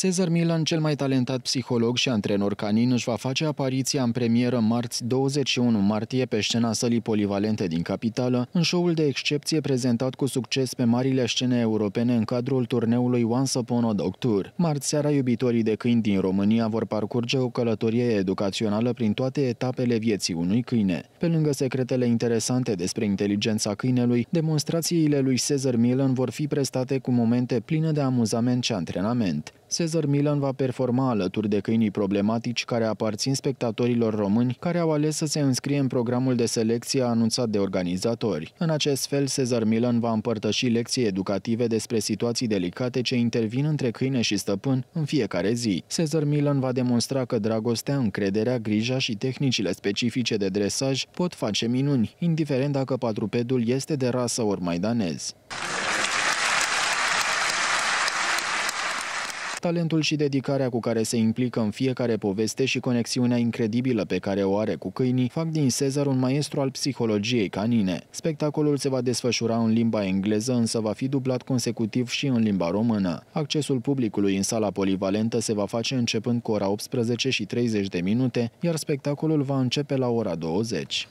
Cezar Milan, cel mai talentat psiholog și antrenor canin, își va face apariția în premieră marți 21 martie pe scena sălii polivalente din capitală, în show-ul de excepție prezentat cu succes pe marile scene europene în cadrul turneului Once Upon a Doctor. Marți seara, iubitorii de câini din România vor parcurge o călătorie educațională prin toate etapele vieții unui câine. Pe lângă secretele interesante despre inteligența câinelui, demonstrațiile lui Cezar Milan vor fi prestate cu momente pline de amuzament și antrenament. Cezar Milan va performa alături de câinii problematici care aparțin spectatorilor români care au ales să se înscrie în programul de selecție anunțat de organizatori. În acest fel, Cezar Milan va împărtăși lecții educative despre situații delicate ce intervin între câine și stăpân în fiecare zi. Cezar Milan va demonstra că dragostea, încrederea, grija și tehnicile specifice de dresaj pot face minuni, indiferent dacă patrupedul este de rasă ori maidanez. talentul și dedicarea cu care se implică în fiecare poveste și conexiunea incredibilă pe care o are cu câinii fac din Cezar un maestru al psihologiei canine. Spectacolul se va desfășura în limba engleză, însă va fi dublat consecutiv și în limba română. Accesul publicului în sala polivalentă se va face începând cu ora 18 și 30 de minute, iar spectacolul va începe la ora 20.